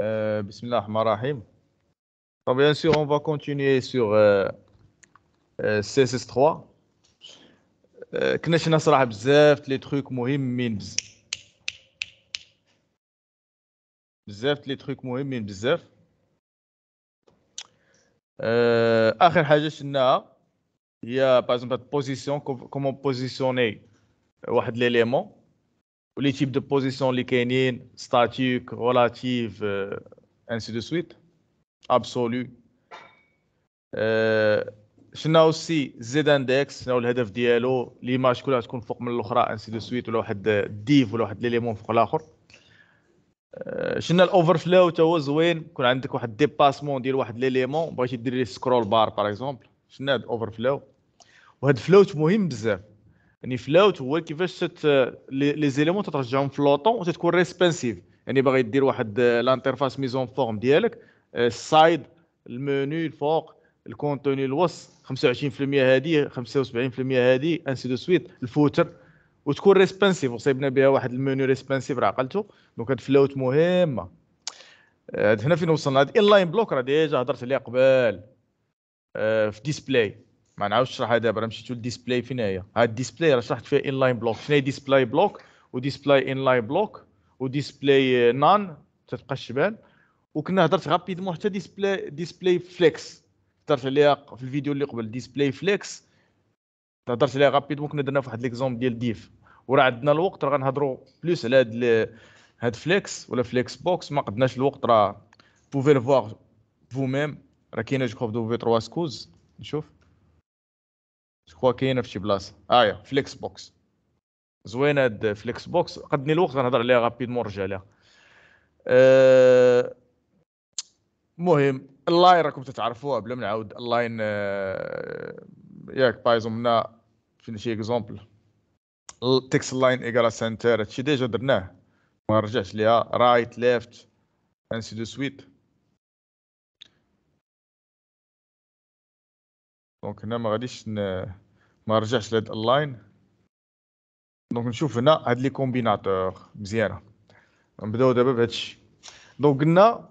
بسم الله الرحمن الرحيم ar-Rahim. اون فا sûr, سيغ va continuer sur 3 كنا شفنا صراحه بزاف لي تروك مهمين بزاف لي تروك مهمين بزاف اخر حاجه شفناها هي باغ بوزيسيون كومون بوزيسيوني واحد ليليمون ولي تيب دو بوزيسيون اللي كاينين ستاتيك رولاتيف انسي دو سويت ابسولو شفنا اوسي زيد اندكس شنو الهدف ديالو ليماج كلها تكون فوق من الاخرى انسي دو سويت ولا واحد ديف ولا واحد ليليمون فوق الاخر شنا الاوفر فلو تا هو زوين يكون عندك واحد ديباسمون ديال واحد ليليمون بغيتي دير لي سكرول بار باغ اكزومبل شفنا هاد الاوفر فلو وهاد فلوت مهم بزاف يعني فلوت هو كيفاش ست آه، لي زيليمون تترجعهم في لوطون وتتكون ريسبونسيف يعني باغي دير واحد لانترفاس ميزون فورم ديالك السايد آه، المنيو الفوق الكونتوني الوسط 25% هذه 75% هذه انسي دو سويت الفوتر وتكون ريسبنسيف وصيبنا بها واحد المنيو ريسبونسيف راه عقلتو دونك هاد فلوت مهمه آه، هنا فين وصلنا هاد لاين بلوك راه ديجا هضرت عليه قبل في ديسبلاي ما نعاودش نشرحها دابا راه مشيتو للديسبلاي فين هي هاد الديسبلاي راه شرحت فيها ان لاين بلوك شنو هي ديسبلاي بلوك وديسبلاي ان لاين بلوك وديسبلاي نان تتبقاش تبان وكنا هضرت غابيدمون حتى ديسبلاي ديسبلاي فليكس هضرت عليها في الفيديو اللي قبل ديسبلاي فليكس هضرت عليها غابيدمون كنا درنا واحد ليكزومبل ديال ديف وراه عندنا الوقت راه غنهضروا بلوس على هاد هاد فليكس ولا فليكس بوكس ما قدناش الوقت راه بوفي لو فو ميم راه كاينه جو كوف دو في تروا سكوز نشوف خواكينا في شي بلاصه ايا آه فليكس بوكس زوينه هاد فليكس بوكس قدني الوقت غنهضر عليها رابيدمون نرجع لها أه مهم اللاين راكم تتعرفوها بلا ما نعاود اللاين أه ياك بايزون منا في شي اكزومبل تكس لاين ايكالا سنتر هادشي ديجا درناه ما رجعش ليها رايت ليفت انسي دو سويت دونك هنا ما غاديش ن... ما رجعش لهاد اللاين دونك نشوف هنا هاد لي كومبيناتور مزيانه نبداو دابا بهادشي دونك قلنا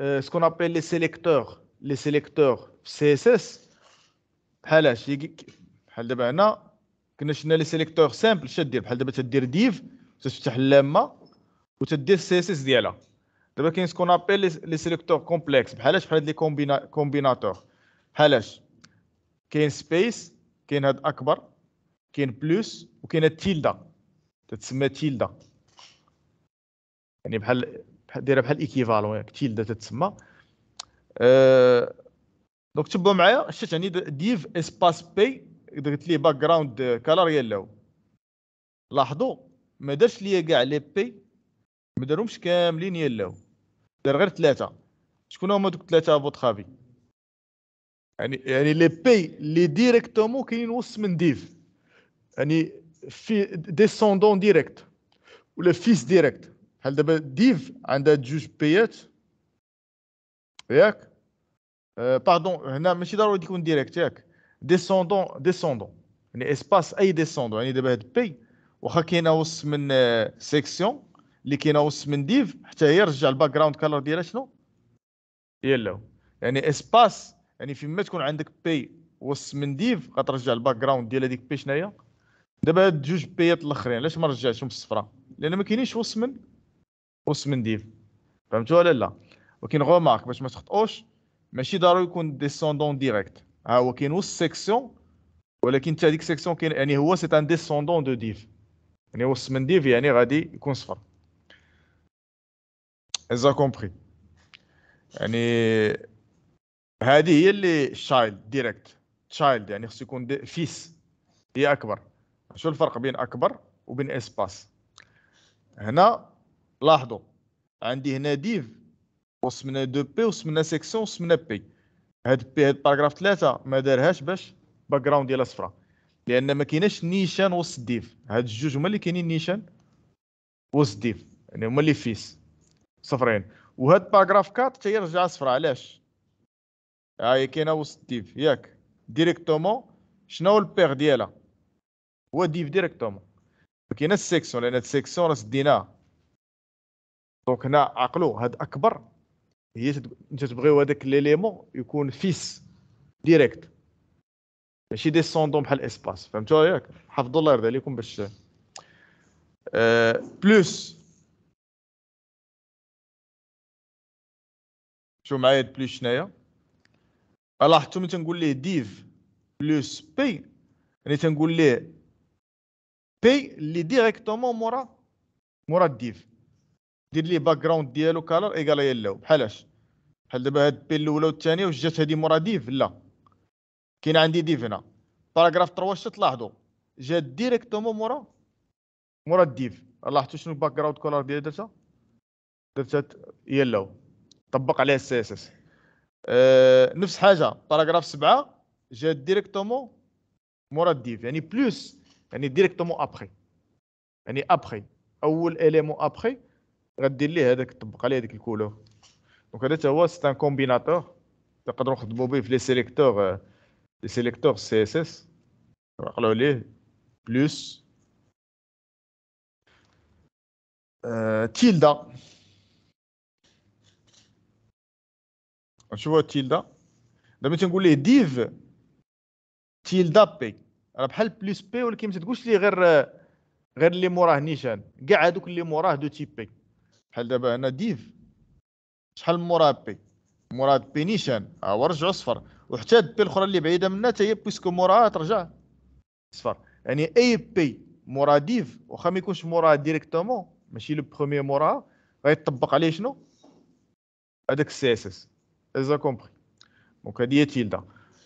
آه، سكون ابيل لي سيليكتور لي سيليكتور في سي اس اس بحال هادشي بحال دابا هنا كنا شفنا لي سيليكتور سامبل اش دير بحال دابا تدير ديف تفتح اللامه وتدير السي اس اس ديالها دابا كاين سكون ابيل لي سيليكتور كومبلكس بحال بحال هاد لي كومبيناتور بحال كاين سبيس كاين هاد اكبر كاين بلوس وكاين تيلدا تتسمى تيلدا يعني بحال دايره بحال ايكيفالون يعني تيلدا تتسمى أه، دونك تبعوا معايا شفت يعني ديف اسباس بي درت ليه باك جراوند كالر يلو لاحظوا ما دارش ليا كاع لي بي ما دارهمش كاملين يلو دار غير ثلاثه شكون هما دوك ثلاثه فوت خافي يعني يعني لي بي لي ديريكتومون كاينين وسط من ديف يعني في ديسوندون ديريكت ولا فيس ديريكت بحال دابا ديف عندها جوج بيات ياك باردون euh, هنا ماشي ضروري تكون ديريكت ياك ديسوندون ديسوندون يعني اسباس اي ديسوندون يعني دابا هاد بي واخا كاينه وسط من سيكسيون euh, اللي كاينه وسط من ديف حتى هي رجع الباك جراوند كالور ديالها شنو يلو يعني اسباس يعني فيما تكون عندك بي وسط ديف غترجع الباك جراوند ديال هذيك بي شناهي دابا هاد جوج بيات الاخرين علاش ما رجعتهم الصفراء لان ما كاينينش وسط من وسط ديف فهمتوا ولا لا ولكن غومارك باش ما تخطئوش ماشي ضروري يكون ديسوندون ديريكت ها هو كاين وسط سيكسيون ولكن حتى هذيك سيكسيون كاين يعني هو سي ان ديسوندون دو ديف يعني وسط من ديف يعني غادي يكون صفر اذا كومبري يعني هذه هي اللي شايلد ديريكت شايلد يعني خصو يكون فيس هي اكبر شو الفرق بين اكبر وبين اسباس هنا لاحظوا عندي هنا ديف وسمنا دو بي وسمنا سيكسيون وسمنا بي هاد بي هاد باراغراف ثلاثة ما دارهاش باش باك جراوند ديالها صفرا لان ما كايناش نيشان وسط ديف هاد الجوج هما اللي كاينين نيشان وسط ديف يعني هما اللي فيس صفرين وهاد باراغراف 4 تيرجع صفرا علاش ها هي كاينه وسط الديف ياك ديريكتومون شنو هو البير ديالها هو ديف ديريكتومون كاينه السيكسيون لان السيكسيون راه سديناها دونك هنا عقلو هاد اكبر هي انت تبغيو هذاك ليليمون يكون فيس ديريكت ماشي ديسوندون بحال اسباس فهمتوا ياك حفظ الله يرضي عليكم باش بلوس شو معايا بلوس شنايا لاحظتوا ملي تنقول ليه ديف بلوس بي يعني تنقول ليه بي اللي ديريكتومون مورا مورا الديف دير ليه باك جراوند ديالو كالور ايكال يلو بحالاش بحال دابا هاد بي الاولى والثانيه واش جات هادي مورا ديف لا كاين عندي ديف هنا باراغراف 3 واش تلاحظوا جات ديريكتومون مورا مورا الديف لاحظتوا شنو الباك جراوند كولر ديالها درتها درتها يلو طبق عليها السي اس اس آه، نفس حاجه باراغراف 7 جا ديريكتومون مورا الديف يعني بلوس يعني ديريكتومون ابخي يعني ابخي اول اليمون ابخي غدير ليه هذاك طبق عليه هذيك الكولور دونك هذا هو سي ان كومبيناتور تقدروا نخدموا به في لي سيليكتور لي سيليكتور سي اس اس نقلوا عليه بلوس تيلدا نشوفوا تيلدا دابا تنقول ليه ديف تيلدا بي راه بحال بليس بي ولكن ما تقولش ليه غير غير اللي موراه نيشان كاع هذوك اللي موراه دو تي بي بحال دابا انا ديف شحال موراه بي موراه بي نيشان ها هو رجعوا صفر وحتى بي الاخرى اللي بعيده منها حتى هي بويسكو موراها ترجع صفر يعني اي بي مورا ديف واخا ما يكونش موراها ديريكتومون ماشي لو بخومي موراها غيطبق عليه شنو هذاك السي اس اس ازا كومبري دونك هذه هي تيلدا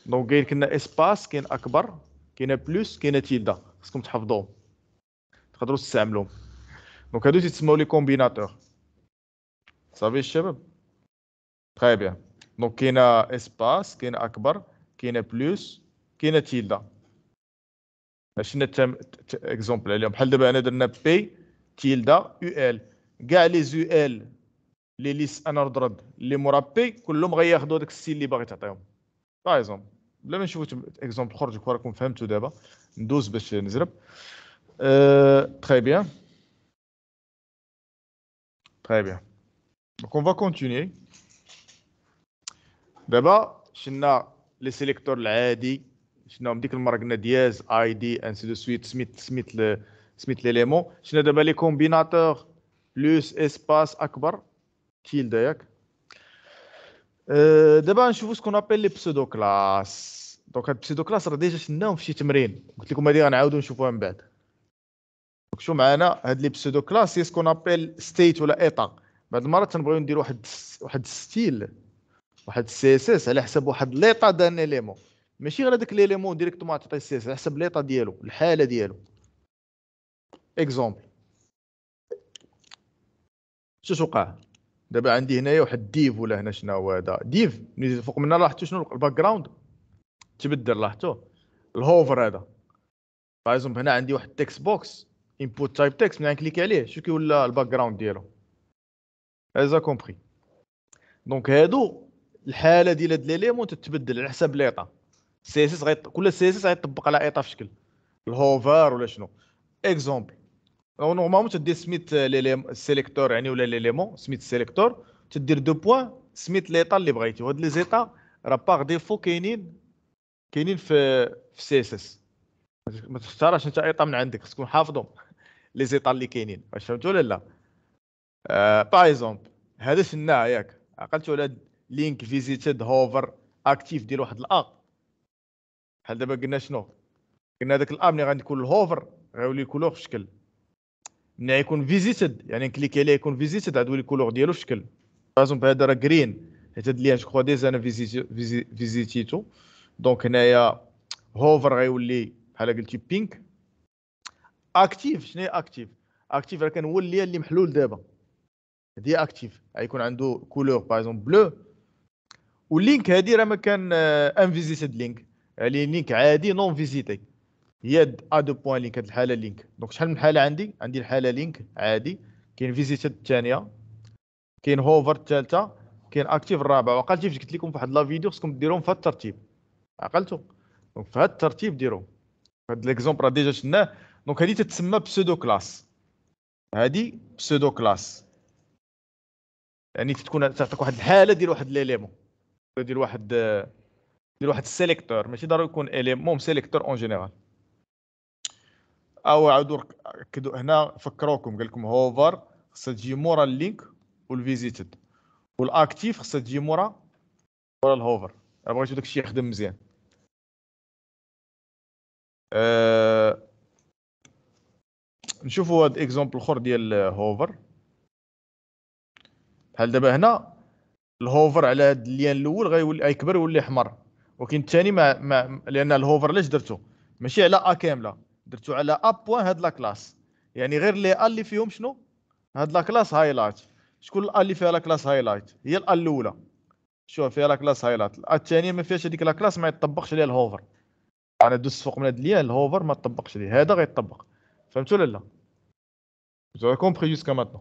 دونك كاين كنا اسباس كاين اكبر كاينه بلوس كاينه تيلدا خصكم تحفظوهم تقدروا تستعملوهم دونك هادو تيتسموا لي كومبيناتور صافي الشباب تري بيان دونك كاينه اسباس كاينه اكبر كاينه بلوس كاينه تيلدا ماشي التم اكزومبل عليهم بحال دابا انا درنا بي تيلدا يو ال كاع لي زو ال les listes en ordre de rappel, les rappels, ils vont tous prendre ce Par exemple. Je vais vous donner un exemple pour que vous puissiez comprendre. Je vais tourner pour que vous puissiez voir. Très bien. Très bien. Donc, on va continuer. D'abord, on a les sélecteurs normaux. On a ici les marques de dièse, ID, ainsi de suite, smith, smith l'élément. On a ici les combinateurs, plus espace, plus تيل ده ياك دابا نشوفو سكون ابيل لي بسودو كلاس دونك هاد بسودو كلاس راه ديجا شناهم في شي تمرين قلت لكم هادي غنعاودو نشوفوها من بعد دونك شو معنا هاد لي بسودو كلاس هي سكون ابيل ستيت ولا ايطا بعض المرات تنبغيو نديرو واحد واحد ستيل واحد سي اس اس على حساب واحد ليطا دان ليمون ماشي غير هذاك ليليمون ديريكتومون تعطي سي اس على حساب ليطا ديالو الحاله ديالو اكزومبل شو وقع دابا عندي هنايا واحد ديف ولا هنا شنو هذا ديف فوق منها لاحظتوا شنو الباك جراوند تبدل لاحظتوا الهوفر هذا بايزوم هنا عندي واحد تكست بوكس انبوت تايب تكست ملي كليك عليه شو كيولى الباك جراوند ديالو ايزا كومبري دونك هادو الحاله ديال هاد ليليمون تتبدل على حساب ليطا سي اس اس كل سي اس اس غيطبق على ايطا في شكل الهوفر ولا شنو اكزومبل نورمالمون تدير سميت سيليكتور يعني ولا ليليمون سميت سيليكتور تدير دو بوان سميت ليطا اللي بغيتي وهاد لي زيطا راه باغ ديفو كاينين كاينين في في سي اس اس ما تختارش انت ايطا من عندك خصك تكون حافظهم لي زيطا اللي كاينين واش فهمتوا ولا لا باغ آه، اكزومبل هذا شناه ياك عقلت على لينك فيزيتد هوفر اكتيف ديال واحد الار بحال دابا قلنا شنو قلنا داك الاب ملي غادي يكون الهوفر غيولي الكولور شكل ملي يكون فيزيتد يعني كليكي عليه يكون فيزيتد عاد ولي كولور ديالو شكل بازون هذا راه جرين حيت هاد ليان جو ديزا انا فيزيتيتو دونك هنايا هوفر غيولي بحال قلتي بينك اكتيف شنو هي اكتيف اكتيف راه كان هو اللي اللي محلول دابا هادي اكتيف غيكون عنده كولور بازون بلو واللينك هادي راه ما كان انفيزيتد آه، لينك يعني لينك عادي نون فيزيتي يد ا دو بوان لينك هاد الحاله لينك دونك شحال من حاله عندي عندي الحاله لينك عادي كاين فيزيت الثانيه كاين هوفر الثالثه كاين اكتيف الرابعه وعقلتي فاش قلت لكم في واحد لا فيديو خصكم ديروهم في هذا الترتيب عقلتو دونك في هذا الترتيب ديروهم هاد ليكزومبل راه ديجا شناه دونك هادي تتسمى بسودو كلاس هادي بسودو كلاس يعني تكون تعطيك واحد الحاله ديال واحد ليليمون ديال واحد ديال واحد السيليكتور ماشي ضروري يكون اليمون سيليكتور اون جينيرال او عاودوا ركدوا هنا فكروكم قال لكم هوفر خصها تجي مورا اللينك والفيزيتد والاكتيف خصها تجي مورا مورا الهوفر انا بغيت داك الشيء يخدم مزيان أه... نشوفوا هاد اكزومبل اخر ديال هوفر بحال دابا هنا الهوفر على هاد الليان الاول غيولي غيكبر ويولي احمر ولكن الثاني ما, ما لان الهوفر علاش درتو ماشي على ا كامله درتو على ا بوان هاد لا كلاس يعني غير لي ا اللي فيهم شنو هاد لا كلاس هايلايت شكون الان اللي فيها لا كلاس هايلايت هي الان الاولى شوف فيها لا كلاس هايلايت الثانيه ما فيهاش هذيك لا كلاس ما يطبقش عليها الهوفر انا دوزت فوق من هاد ليا الهوفر ما طبقش عليه هذا غيطبق فهمتوا ولا لا زو كومبري جوسكا ماتنو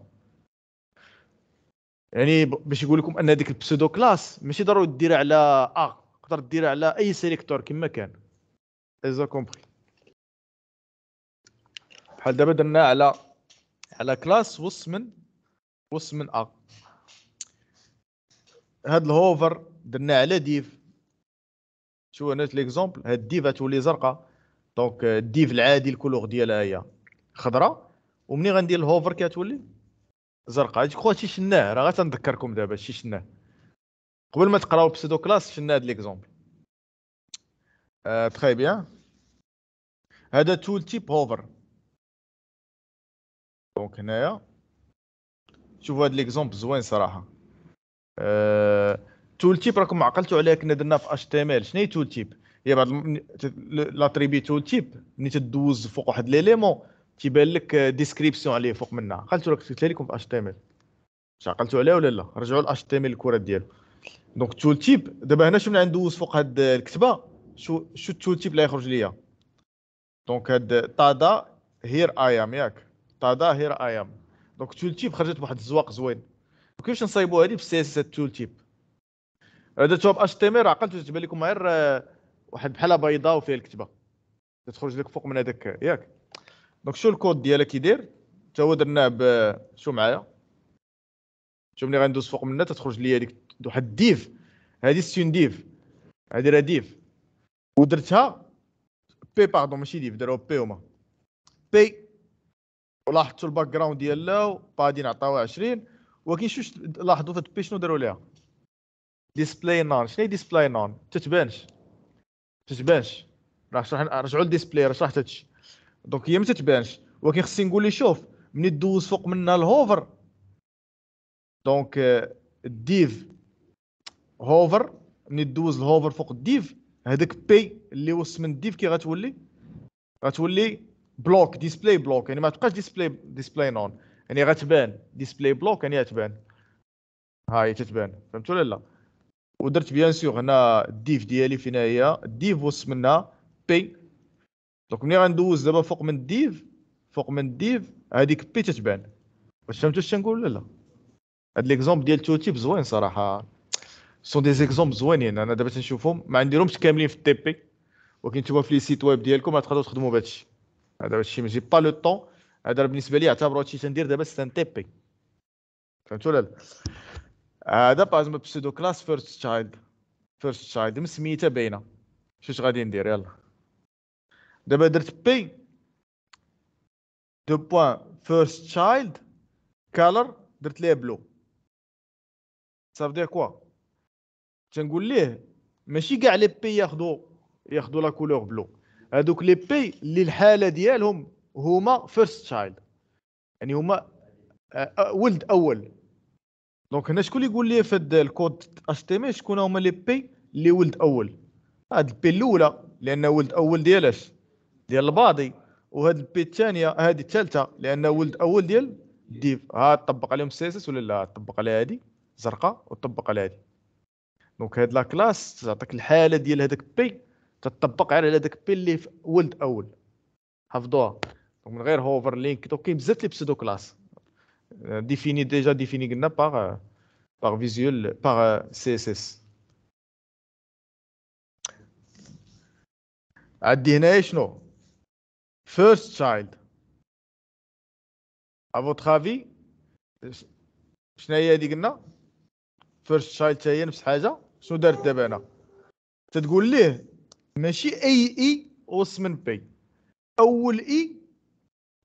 يعني باش يقول لكم ان هذيك البسودو كلاس ماشي ضروري ديرها على ا آه. تقدر ديرها على اي سيليكتور كما كان ازا كومبري بحال دابا درنا على على كلاس من وص من ا هاد الهوفر درنا على ديف شو هنا ليكزومبل هاد ديف غتولي زرقاء دونك الديف العادي الكولور ديالها هي خضراء ومني غندير الهوفر كتولي زرقاء هادشي خويا شي شناه راه غتنذكركم دابا شي شناه قبل ما تقراو بسيدو كلاس شنا هاد ليكزومبل تخي بيان هذا تول تيب هوفر دونك هنايا شوفوا هذا ليكزومبل زوين صراحه أه... تول تيب راكم عقلتوا عليها كنا درنا في اتش تي ام ال شنو هي تول تيب هي بعض لاتريبي تول تيب ملي تدوز فوق واحد ليليمون تيبان لك ديسكريبسيون عليه فوق منها عقلتوا راك قلت لكم في اتش تي ام ال عقلتوا عليها ولا لا رجعوا ل تي ام ال الكره ديالو دونك تول تيب دابا هنا شفنا ندوز فوق هاد الكتبه شو شو التول تيب اللي يخرج ليا دونك هاد طادا هير اي ام ياك تظاهر ايام دونك تول تيب خرجت بواحد الزواق زوين ما كيفاش نصايبوا هذه في سي اس تول تيب درتوها ب اش تي ام ار عقلت تبان لكم غير آه، واحد بحال بيضاء وفيها الكتبه تخرج لك فوق من هذاك ياك دونك شو الكود ديالها كيدير تا هو درناه ب شو معايا شوف ملي غندوز فوق منها تخرج لي هذيك واحد الديف هذه ستون ديف هذه راه ديف ودرتها بي باردون ماشي ديف داروا بي هما بي ولاحظتوا الباك جراوند ديالها غادي نعطيوها 20 ولكن شو لاحظوا في البي شنو داروا ليها ديسبلاي نون شنو هي ديسبلاي نون تتبانش تتبانش راه شرح رجعوا للديسبلاي راه شرحت هادشي دونك هي ما تتبانش ولكن خصني نقول لي شوف ملي دوز فوق منها الهوفر دونك الديف هوفر ملي دوز الهوفر فوق الديف هذاك بي اللي وسط من الديف كي غتولي غتولي بلوك ديسبلاي بلوك يعني ما تبقاش ديسبلاي ديسبلاي نون يعني غتبان ديسبلاي بلوك يعني غتبان هاي تتبان فهمتوا ولا لا ودرت بيان سيغ هنا الديف ديالي فينا هي الديف وص منها بي دونك ملي غندوز دابا فوق من الديف فوق من الديف هذيك بي تتبان واش فهمتوا اش تنقول ولا لا هاد ليكزومبل ديال تو تيب زوين صراحه سون دي زيكزومبل زوينين انا دابا تنشوفهم ما عنديرهمش كاملين في التي بي ولكن نتوما في لي سيت ويب ديالكم غتقدروا تخدموا بهادشي هذا الشيء ما جي با لو طون هذا بالنسبه لي اعتبره شي تندير دابا سان بي فهمتوا ولا لا هذا بازم بسودو كلاس فيرست تشايلد فيرست تشايلد مسميته باينه شوش غادي ندير يلا دابا درت بي دو بوان فيرست تشايلد كالر درت ليه بلو دير كوا تنقول ليه ماشي كاع لي بي ياخذوا ياخذوا لا كولور بلو هذوك لي بي اللي الحاله ديالهم هما فيرست تشايلد يعني هما آه، آه، ولد اول دونك هنا شكون اللي يقول لي في الكود اتش تي ام ال شكون هما لي بي اللي ولد اول هاد البي الاولى لان ولد اول ديال اش ديال الباضي وهاد البي الثانيه هادي الثالثه لان ولد اول ديال ديف ها طبق عليهم اس ولا لا طبق على هادي زرقاء وطبق على هادي دونك هاد لا كلاس تعطيك الحاله ديال هذاك بي تطبق على هذاك بي اللي ولد اول حفظوها من غير هوفر لينك دونك كاين بزاف لي بسيدو كلاس ديفيني ديجا ديفيني قلنا باغ باغ فيزيول باغ سي اس اس عندي هنايا شنو فيرست تشايلد ا فوتر افي شنو هي هذه قلنا فيرست تشايلد هي نفس الحاجه شنو دارت دابا انا تتقول ليه ماشي اي اي e، من بي اول اي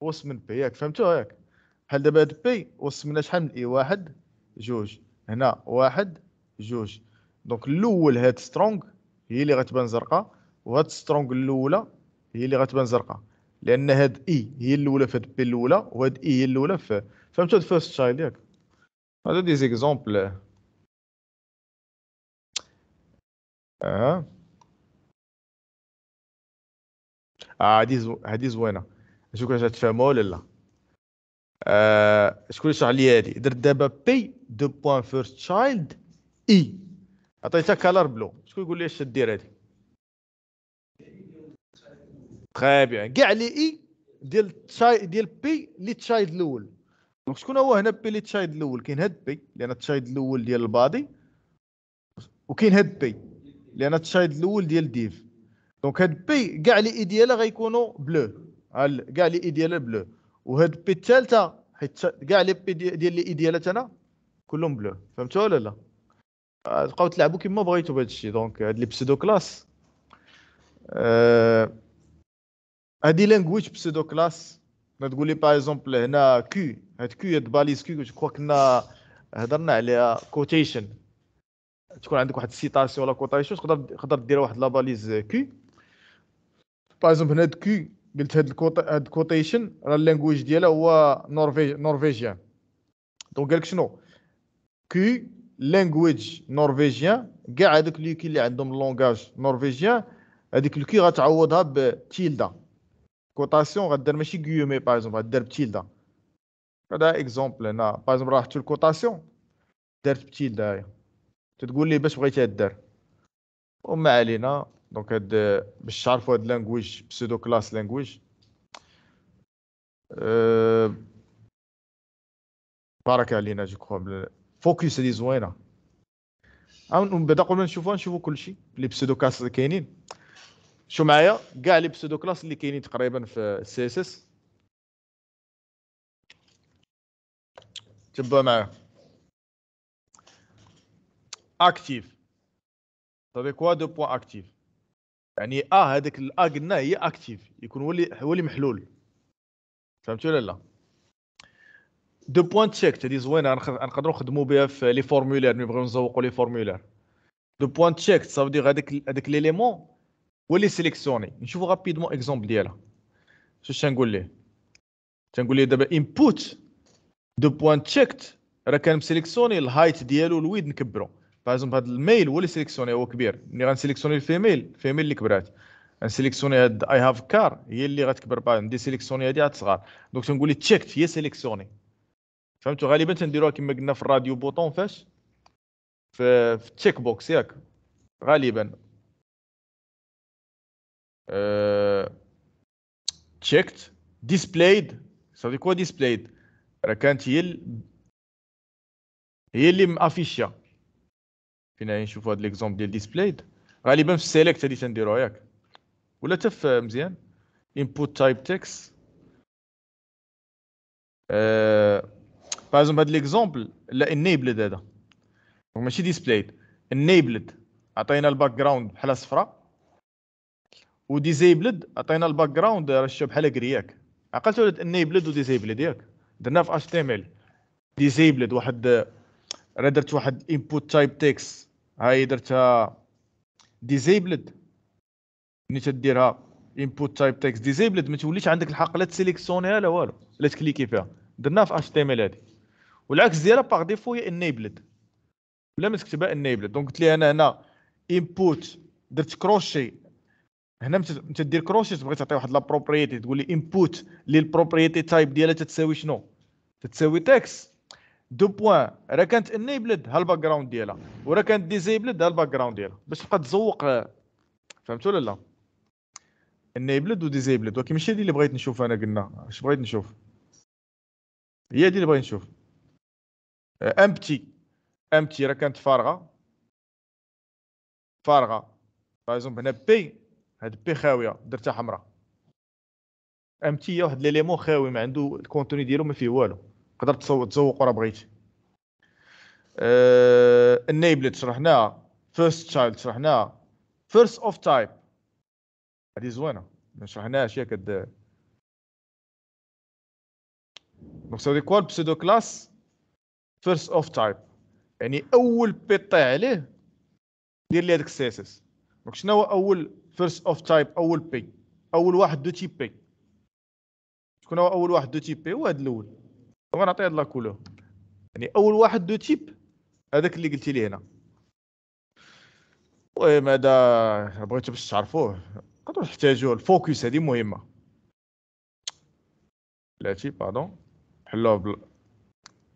e، من بي ياك فهمتوها ياك بحال دابا هاد بي وصمنا شحال من اي e؟ واحد جوج هنا واحد جوج دونك الاول هاد سترونغ هي اللي غتبان زرقاء وهاد سترونغ الاولى هي اللي غتبان زرقاء لان هاد اي هي الاولى في هاد بي الاولى وهاد اي هي الاولى في فهمتوا هاد فيرست تشايلد ياك هادو دي زيكزومبل اه آه هادي زو... هادي زوينه نشوف واش تفهموا ولا لا شكون شكون يشرح لي هادي درت دابا بي دو بوان فيرست تشايلد اي e. عطيتها كالر بلو شكون يقول لي اش دير هادي تخي بيان كاع لي اي e ديال تشاي ديال بي لي تشايلد الاول دونك شكون هو هنا بي لي تشايلد الاول كاين هاد بي لان تشايلد الاول ديال البادي وكاين هاد بي لان تشايلد الاول ديال ديف دونك هاد بي كاع لي اي ديالها غيكونوا بلو كاع لي اي ديالها بلو وهاد بي الثالثه حيت كاع لي بي ديال لي اي ديالها تانا كلهم بلو فهمتوا ولا لا تبقاو تلعبوا كيما بغيتوا بهذا الشيء دونك هاد لي بسيدو كلاس آه هادي لانجويج بسيدو كلاس تقول لي باغ اكزومبل هنا كي هاد كي هاد باليز كي جو كوا كنا هضرنا عليها كوتيشن تكون عندك واحد السيتاسيون ولا كوتيشن تقدر تقدر دير واحد لاباليز كي باغ اكزومبل هنا دكي قلت هاد الكوتيشن راه اللانجويج ديالها هو نورفيج نورفيجيان دونك قالك شنو كي لانجويج نورفيجيان كاع هادوك لي كي اللي عندهم لونغاج نورفيجيان هذيك الكي غتعوضها بتيلدا كوتاسيون غدير ماشي غيومي باغ اكزومبل غدير بتيلدا هذا اكزومبل هنا باغ اكزومبل راه حطيت الكوتاسيون درت بتيلدا هي تتقول لي باش بغيتها دار وما علينا دونك هاد باش تعرفوا هاد لانجويج بسودو كلاس لانجويج بارك علينا جو كخوا فوكس هادي زوينه من بعد قبل نشوفوها نشوفو كلشي لي بسودو كلاس كاينين شو معايا كاع لي بسودو كلاس اللي كاينين تقريبا في السي اس اس تبع معايا اكتيف صافي كوا دو بوان اكتيف يعني اه هذاك الا آه، قلنا هي اكتيف يكون هو اللي هو اللي محلول فهمتي ولا لا دو بوان تشيك هذه زوينه نقدروا نخدموا بها في لي فورمولير نبغيو نزوقوا لي فورمولير دو بوان تشيك صافي هذاك هذاك ليليمون هو اللي سيليكسيوني نشوفوا رابيدمون اكزومبل ديالها شو تنقول ليه تنقول ليه دابا انبوت دو بوان تشيكت راه كان مسيليكسيوني الهايت ديالو الويد نكبرو باغ اكزومبل هذا الميل هو اللي سيليكسيوني هو كبير ملي غنسيليكسيوني الفيميل الفيميل اللي كبرات غنسيليكسيوني هاد اي هاف كار هي اللي غتكبر باغ ندي سيليكسيوني هادي عاد صغار دونك تنقول لي تشيكت هي سيليكسيوني فهمتوا غالبا تنديروها كما قلنا في الراديو بوطون فاش في التشيك بوكس ياك غالبا تشيكت ديسبلايد صافي كوا ديسبلايد راه كانت هي هي اللي مافيشيا غادي يعني نشوفوا هذا ليكزومبل ديال ديسبلايد غالبا في السيليكت هذه تنديروها ياك ولا حتى في مزيان انبوت تايب تكست باغ هاد هذا ليكزومبل لا انيبلد هذا ماشي ديسبلايد انيبلد عطينا الباك جراوند بحال صفراء وديزيبلد عطينا الباك جراوند راه بحال كرياك عقلت ولد انيبلد وديزيبلد ياك درنا في اتش تي ام ال ديزيبلد واحد راه درت واحد انبوت تايب تكست هاي درتها ديزيبلد ملي تديرها انبوت تايب تكست ديزيبلد ما توليش عندك الحق لا تسيليكسيونيها لا والو لا تكليكي فيها درناها في اتش تي ام ال هادي والعكس ديالها باغ ديفو هي انيبلد بلا ما تكتبها انيبلد دونك قلت لي انا هنا انبوت درت كروشي هنا تدير كروشي تبغي تعطي واحد لا بروبريتي تقول لي انبوت للبروبريتي تايب ديالها تتساوي شنو تتساوي تكست دو بوان راه كانت انيبلد ها الباك جراوند ديالها وراه كانت ديزيبلد ها الباك جراوند ديالها باش تبقى تزوق فهمتوا ولا لا انيبلد وديزيبلد ولكن ماشي هذه اللي بغيت نشوف انا قلنا اش بغيت نشوف هي هذه اللي بغيت نشوف امبتي امبتي راه كانت فارغه فارغه باغ هنا بي هاد بي خاويه درتها حمراء امتي واحد ليليمون خاوي ما عنده الكونتوني ديالو ما فيه والو تقدر تسوق تسوق ورا بغيتي آه، النيبلت شرحناه فيرست تشايلد شرحناه فيرست اوف تايب هذه زوينه ما شرحناهاش ياك كد... دونك سا كوال بسيدو كلاس فيرست اوف تايب يعني اول بيطي عليه دير لي هذاك السي اس اس دونك شنو هو اول فيرست اوف تايب اول بي اول واحد دو تي بي شكون هو اول واحد دو تي بي هو هذا الاول دونك نعطيه هاد لا كولور يعني اول واحد دو تيب هذاك اللي قلتي لي هنا وي مادا بغيتو باش تعرفوه تقدروا تحتاجوه الفوكس هذه مهمه لا تي باردون حلوه بل...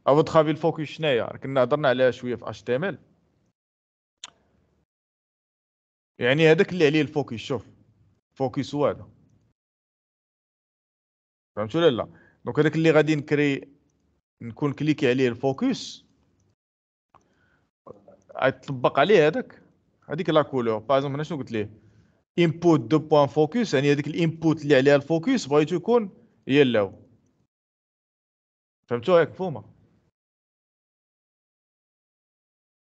او تخافي الفوكس شناهي كنا هضرنا عليها شويه في اتش تي ام ال يعني هذاك اللي عليه الفوكس شوف فوكس هو هذا فهمتوا ولا لا دونك هذاك اللي غادي نكري نكون كليكي عليه الفوكس غيطبق عليه هذاك هذيك لا كولور باغ هنا شنو قلت ليه انبوت دو بوان فوكس يعني هذيك الانبوت اللي عليها الفوكس بغيتو يكون يلو فهمتوا ياك مفهومه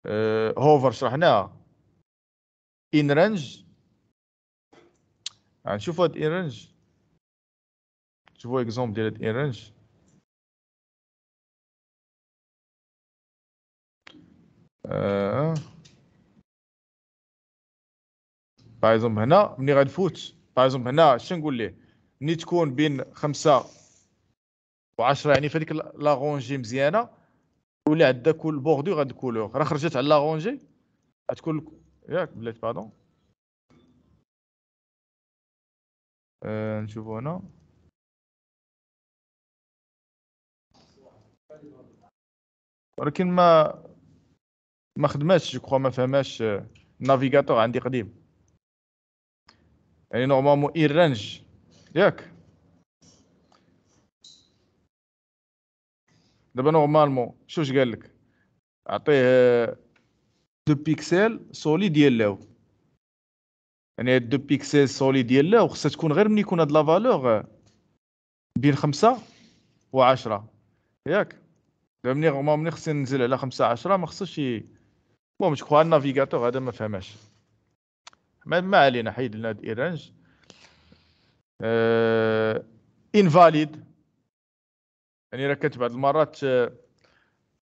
أه هوفر شرحناها ان رينج غنشوفوا هاد ان رينج شوفوا اكزومبل ديال هاد ان رينج بايزوم آه. هنا ملي غنفوت بايزوم هنا شنو نقول ليه ملي تكون بين خمسة و10 يعني في لا لاغونجي مزيانه ولا عندها كل بوردو هاد الكولور راه خرجت على لاغونجي غتكون ياك بلات باردون آه، نشوفو هنا ولكن ما ما خدماتش جو كخوا ما فهماش نافيغاتور آه، عندي قديم يعني نورمالمون رانج ياك دابا نورمالمون شوش قال لك اعطيه آه، دو بيكسل سوليد ديال لاو يعني دو بيكسل سوليد ديال لاو خصها تكون غير ملي يكون هاد لا فالور آه، بين خمسة و10 ياك دابا ملي خصني ننزل على خمسة عشرة ما شي... المهم جو كخوا النافيغاتور هذا ما فهماش ما, ما علينا حيد لنا هاد ايرانج آه انفاليد يعني راه كتبعض المرات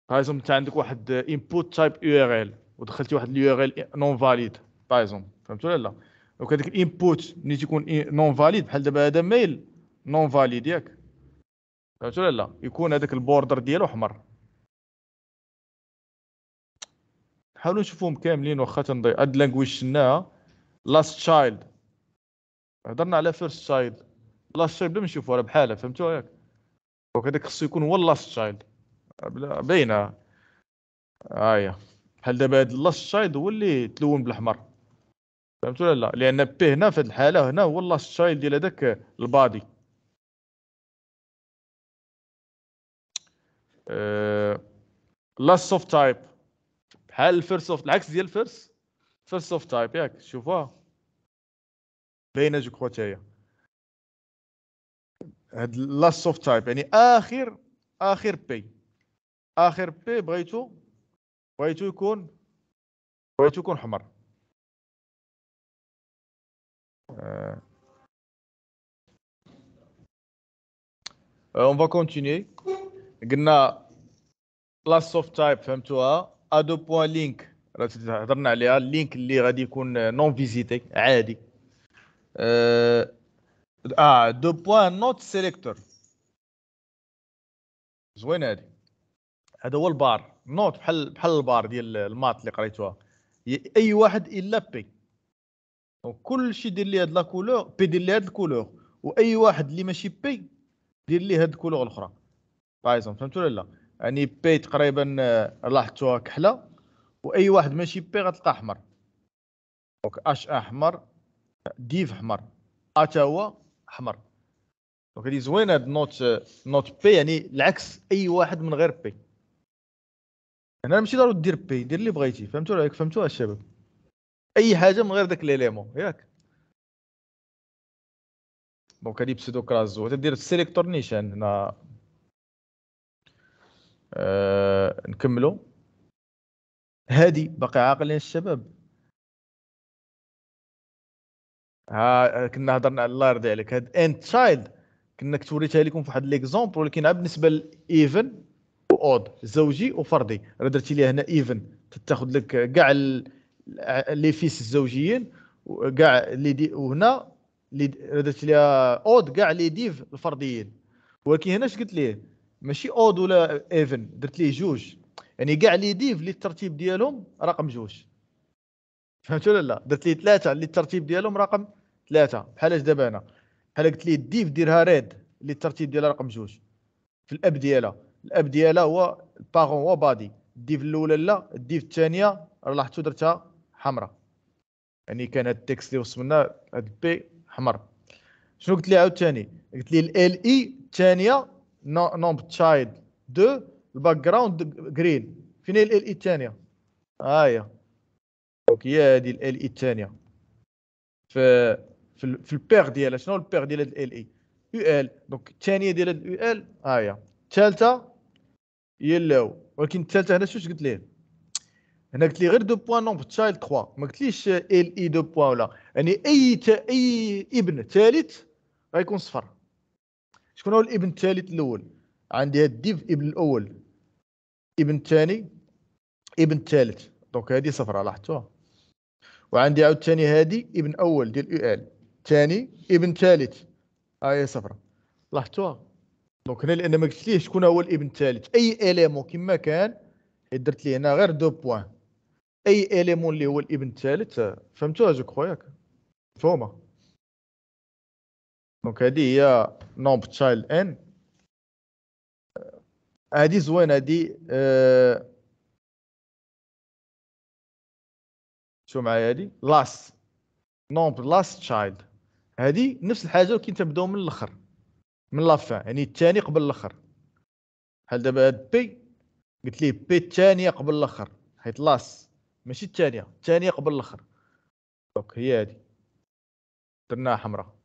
بايزوم انت عندك واحد انبوت تايب يو ار ال ودخلتي واحد اليو ار ال نون فاليد بايزوم فهمت ولا لا دونك هذاك الانبوت ملي تيكون نون فاليد بحال دابا هذا ميل نون فاليد ياك فهمت ولا لا يكون هذاك البوردر ديالو احمر حاولوا نشوفوهم كاملين واخا تنضيع هاد لانجويج شناها لاست تشايلد هضرنا على فيرست تشايلد لاست تشايلد بلا ما نشوفوها بحالها فهمتوا ياك دونك هذاك خصو يكون هو لاست تشايلد باينه هايا بحال دابا هاد لاست تشايلد هو اللي تلون بالاحمر فهمتوا ولا لا لان بي هنا في هاد الحاله هنا هو لاست تشايلد ديال هذاك البادي لاست اوف تايب هل فيرست اوف العكس ديال فيرست فيرست اوف تايب ياك شوفوها باينه جو كخوا تاهي هاد لاست اوف تايب يعني اخر اخر بي اخر بي بغيتو بغيتو يكون بغيتو يكون حمر اون فا كونتيني قلنا لاست اوف تايب فهمتوها ادو بوان لينك هضرنا عليها اللينك اللي غادي يكون نون فيزيتي عادي اه, دو بوان نوت سيليكتور زوين هادي هذا هو البار نوت بحال بحال البار ديال المات اللي قريتوها اي واحد الا بي دونك كلشي دير لي هاد لا كولور بي دير لي هاد الكولور واي واحد اللي ماشي بي دير لي هاد الكولور الاخرى بايزون فهمتوا ولا لا يعني بي تقريبا آه، لاحظتوها كحله واي واحد ماشي بي غتلقى احمر دونك اش احمر ديف احمر ا هو احمر دونك هذه زوينه هاد نوت آه، نوت بي يعني العكس اي واحد من غير بي هنا ماشي ضروري دير بي دير اللي بغيتي فهمتوا عليك فهمتوا الشباب اي حاجه من غير داك ليليمون ياك إيه دونك هادي بسيدو كراز وتدير السيليكتور نيشان هنا آه، نكملوا هادي باقي عاقلين الشباب ها كنا هضرنا على الله يرضي عليك هاد انت تشايلد كنا كتوريتها لكم في واحد ليكزومبل ولكن بالنسبه لايفن واود زوجي وفردي راه درتي لي هنا ايفن تاخذ لك كاع لي فيس الزوجيين وكاع لي دي وهنا درت ليها اود كاع لي ديف الفرديين ولكن هنا اش قلت ليه ماشي اود ولا ايفن درت ليه جوج يعني كاع لي ديف اللي الترتيب ديالهم رقم جوج فهمت ولا لا درت ليه ثلاثه اللي الترتيب ديالهم رقم ثلاثه بحال اش دابا انا بحال قلت ليه الديف ديرها ريد اللي الترتيب ديالها رقم جوج في الاب ديالها الاب ديالها هو بارون هو بادي الديف الاولى لا الديف الثانيه لاحظتوا درتها حمراء يعني كان هاد التكست اللي وصلنا هاد البي حمر شنو قلت لي عاوتاني قلت لي ال اي الثانيه e نومب تشايلد دو الباك جراوند جرين فين هي ال اي الثانيه ها هي دونك هي هذه ال اي الثانيه في في, في البير ديالها شنو البير ديال هذه ال اي يو ال دونك الثانيه ديال هاد يو ال ها هي الثالثه هي اللو ولكن الثالثه هنا شنو قلت ليه هنا قلت لي غير دو بوان نومبر تشايلد 3 ما قلتليش ال اي دو بوان ولا يعني اي تا اي ابن ثالث غيكون صفر شكون هو الابن الثالث الاول عندي الديف ابن الاول ابن الثاني ابن الثالث دونك هذه صفر لاحظتوها وعندي عاوتاني هذه ابن اول ديال يو ال ثاني ابن ثالث ها آه، هي صفر لاحظتوها دونك هنا لان ما قلتليش شكون هو الابن الثالث اي اليمون كما كان درت ليه هنا غير دو بوان اي اليمون اللي هو الابن الثالث فهمتوها جو كخوا ياك مفهومه دونك هادي هي نوم تشايلد ان هادي زوينه هادي آه، شو معايا هادي لاس نوم لاس تشايلد هادي نفس الحاجه ولكن تبداو من الاخر من لافا يعني الثاني قبل الاخر بحال دابا هاد بي قلت ليه بي الثانيه قبل الاخر حيت لاس ماشي الثانيه الثانيه قبل الاخر دونك هي هادي درناها حمراء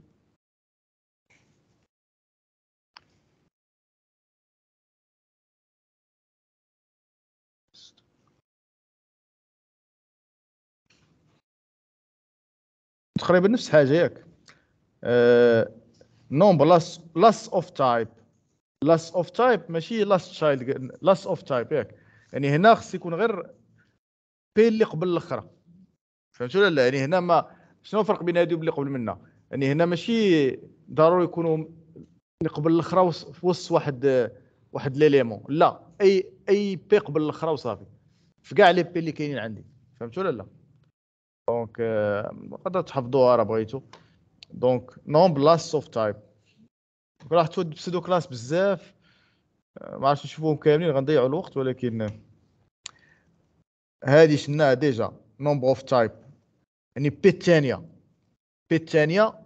تقريبا نفس الحاجه ياك نومبر لاس لاس اوف تايب لاس اوف تايب ماشي لاس تشايلد لاس اوف تايب ياك يعني هنا خص يكون غير بي اللي قبل الاخرى فهمت ولا لا يعني هنا ما شنو الفرق بين هادي وبلي قبل منها يعني هنا ماشي ضروري يكونوا اللي قبل الاخرى في وسط واحد واحد ليليمون لا اي اي بي قبل الاخرى وصافي في كاع لي بي اللي كاينين عندي فهمت ولا لا Euh, دونك تقدر تحفظوها راه بغيتو دونك نون بلاس سوف تايب راح تود بسيدو كلاس بزاف آه، ما عرفتش نشوفوهم كاملين غنضيعوا الوقت ولكن آه، هادي شناها ديجا نومبر اوف تايب يعني بي ثانيه بي الثانيه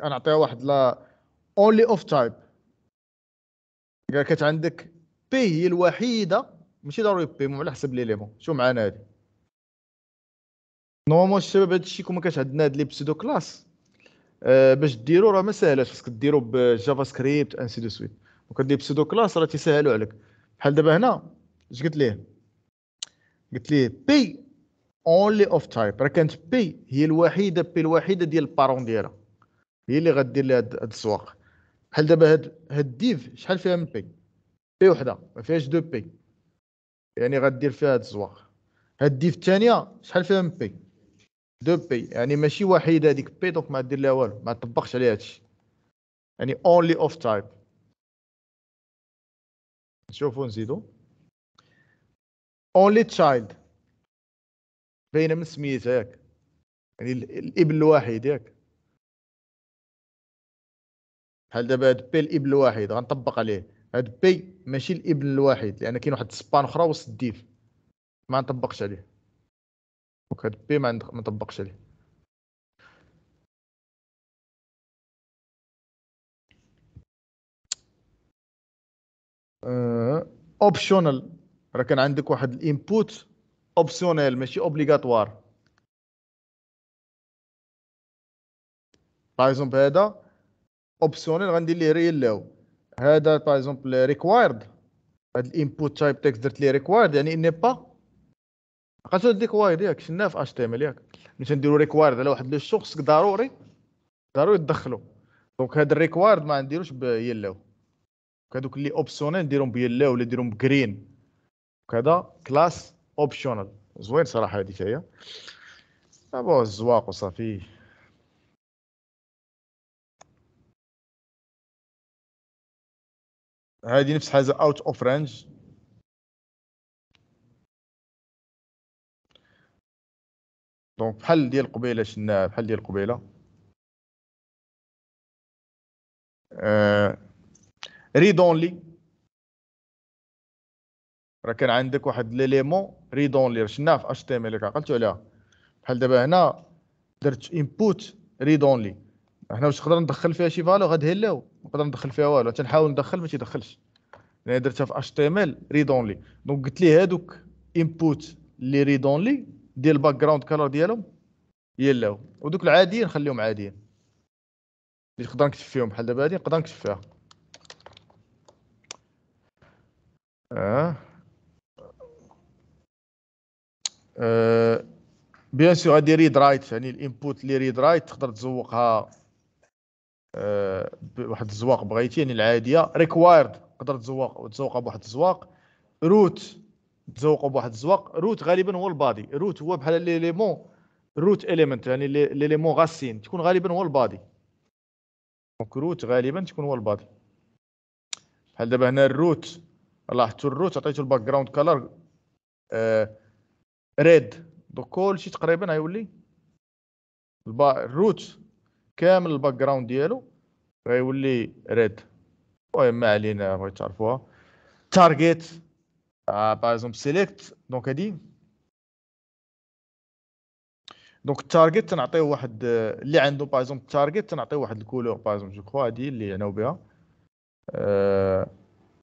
غنعطيها واحد لا اونلي اوف تايب اذا كانت عندك بي هي الوحيده ماشي ضروري بي على حسب لي ليمون شو معنا هادي نورمالمون الشباب هادشي كون ما كانش عندنا هاد لي بسيدو كلاس أه باش ديرو راه ما ساهلاش خاصك ديرو بجافا سكريبت انسي دو سويت دونك هاد لي بسيدو كلاس راه تيسهلوا عليك بحال دابا هنا اش قلت ليه قلت ليه بي اونلي اوف تايب راه كانت بي هي الوحيده بي الوحيده ديال البارون ديالها هي اللي غدير لها هاد السواق بحال دابا هاد هاد ديف شحال فيها من بي بي وحده ما فيهاش دو بي يعني غدير فيها هاد الزواق هاد ديف الثانيه شحال فيها من بي دو بي يعني ماشي وحيده هذيك بي دونك ما دير لها والو ما طبقش عليها هادشي يعني اونلي اوف تايب نشوفو نزيدو اونلي تشايلد باينه من سميتها ياك يعني الابن الوحيد ياك بحال دابا هاد بي الابن الوحيد غنطبق عليه هاد بي ماشي الابن الوحيد لان كاين واحد السبان اخرى وسط الديف ما نطبقش عليه هاد بي ما طبقش عليه اوبشنال آه، راه كان عندك واحد الانبوت اوبسيونيل ماشي اوبليغاتوار باغ اكزومبل هذا اوبسيونيل غندير ليه ريال لو هذا باغ اكزومبل ريكوايرد هاد الانبوت تايب تكست درت ليه ريكوايرد يعني اني با لقيتو الديكواير ياك شناه في اش تي ام ال ياك ملي نديرو ريكوايرد على واحد لو شخص ضروري ضروري تدخلو دونك هاد الريكوايرد ما نديروش بيلو هادوك اللي اوبسيونيل نديرهم بيلو ولا نديرهم بجرين وكذا كلاس اوبشنال زوين صراحه هذيك هي ابو الزواق وصافي هادي نفس حاجه اوت اوف رينج دونك بحال ديال قبيله شنا بحال ديال قبيله ريد آه، اونلي راه كان عندك واحد ليليمون ريد اونلي شنا في اش تي ام ال عقلتو عليها بحال دابا هنا درت انبوت ريد اونلي هنا واش نقدر ندخل فيها شي فالو غادي هلاو نقدر ندخل فيها والو تنحاول ندخل ما تيدخلش درتها في اتش تي ام ال ريد اونلي دونك قلت لي هادوك انبوت لي ريد اونلي ديال الباك جراوند كالور ديالهم يلاو ودوك العاديين نخليهم عاديين اللي نقدر نكتب فيهم بحال دابا هادي نقدر نكتب فيها اه, آه. بيان سور غادي ريد رايت يعني الانبوت اللي ريد رايت تقدر تزوقها آه، بواحد الزواق بغيتي يعني العاديه ريكوايرد تقدر تزوق وتزوقها بواحد الزواق روت تزوقوا بواحد الزواق روت غالبا هو البادي روت هو بحال لي ليمون روت اليمنت يعني لي ليليمون غاسين تكون غالبا هو البادي دونك روت غالبا تكون هو البادي بحال دابا هنا الروت لاحظتوا الروت عطيتو الباك جراوند كالر آه ريد دونك كلشي تقريبا غيولي الروت كامل الباك جراوند ديالو غيولي ريد المهم ما علينا بغيت تعرفوها تارجيت آه باغ اكزومبل سيليكت دونك هادي دونك التارجت تنعطيه واحد اللي عنده باغ اكزومبل التارجت تنعطيه واحد الكولور باغ اكزومبل جو كخوا هادي اللي عناو بها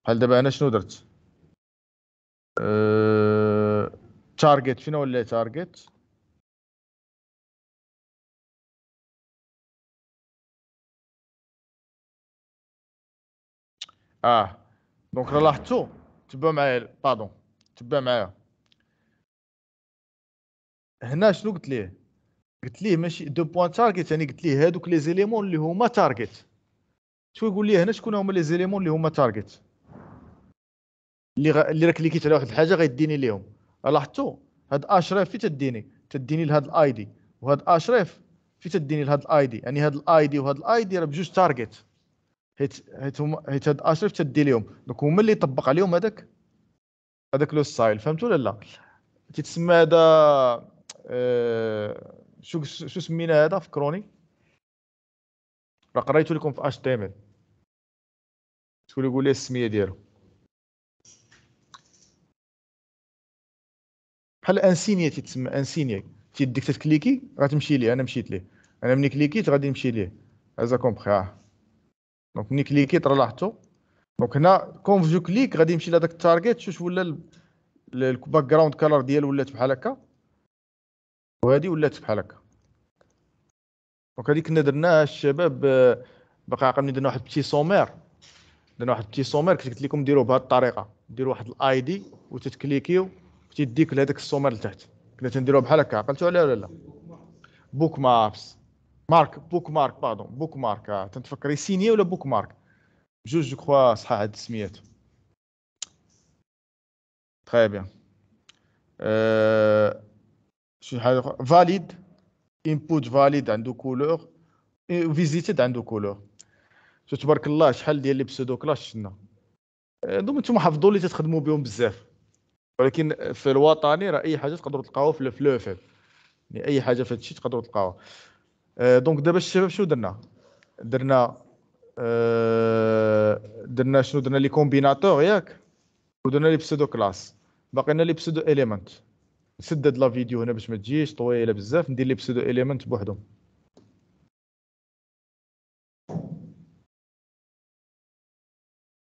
بحال دابا انا شنو درت تارجت آه، فين ولا تارجت اه دونك راه لاحظتوا تبع معايا باردون تبع معايا هنا شنو قلت ليه قلت ليه ماشي دو بوان تارجت يعني قلت ليه هادوك لي زيليمون اللي هما تارجت شو يقول ليه هنا شكون هما لي زيليمون اللي هما تارجت اللي غ... اللي راك كليكيت على واحد الحاجه غيديني ليهم لاحظتوا هاد اشرف في تديني تديني لهاد الاي دي وهاد اشرف في تديني لهاد الاي دي يعني هاد الاي دي وهاد الاي دي راه بجوج تارجت حيت حيت حيت هاد اشرف تدي لهم دوك هما اللي يطبق عليهم هذاك هذاك لو ستايل فهمت ولا لا كيتسمى هذا أه شو شو سمينا هذا فكروني راه قريتو لكم في اش تي ام ال شكون يقول لي السميه ديالو بحال انسينيا تيتسمى انسينيا تيديك تكليكي غتمشي ليه انا مشيت ليه انا ملي كليكيت غادي نمشي ليه ازا كومبخي اه دونك ملي كليكيت راه لاحظتو دونك هنا كونف جو كليك غادي يمشي لهذاك التارجيت شوف ولا الباك جراوند كالر ديالو ولات بحال هكا وهذه ولات بحال هكا دونك هذه كنا درناها الشباب باقي عقلني درنا واحد بتي سومير درنا واحد بتي سومير كنت قلت لكم بهاد بهذه الطريقه ديروا واحد الاي دي وتتكليكيو تيديك لهذاك السومير لتحت كنا تنديروها بحال هكا عقلتوا عليها ولا لا بوك مابس مارك بوك مارك باردون بوك مارك تنتفكر سيني ولا بوك مارك جوج جو كخوا صحا هاد السميات تخي بيان أه... شي حاجه اخرى فاليد انبوت فاليد عندو كولور فيزيتد عندو كولور شو تبارك الله شحال ديال لي بسودو كلاش شنا دوم نتوما حفظو اللي تخدمو بهم بزاف ولكن في الوطني راه اي حاجه تقدروا تلقاوها في لو يعني اي حاجه في هادشي تقدروا تلقاوها آه، دونك دابا الشباب شنو درنا درنا آه، درنا شنو درنا لي كومبيناتور ياك ودرنا لي بسودو كلاس باقينا لي بسودو اليمنت نسدد لا فيديو هنا باش ما تجيش طويله بزاف ندير لي بسودو اليمنت بوحدهم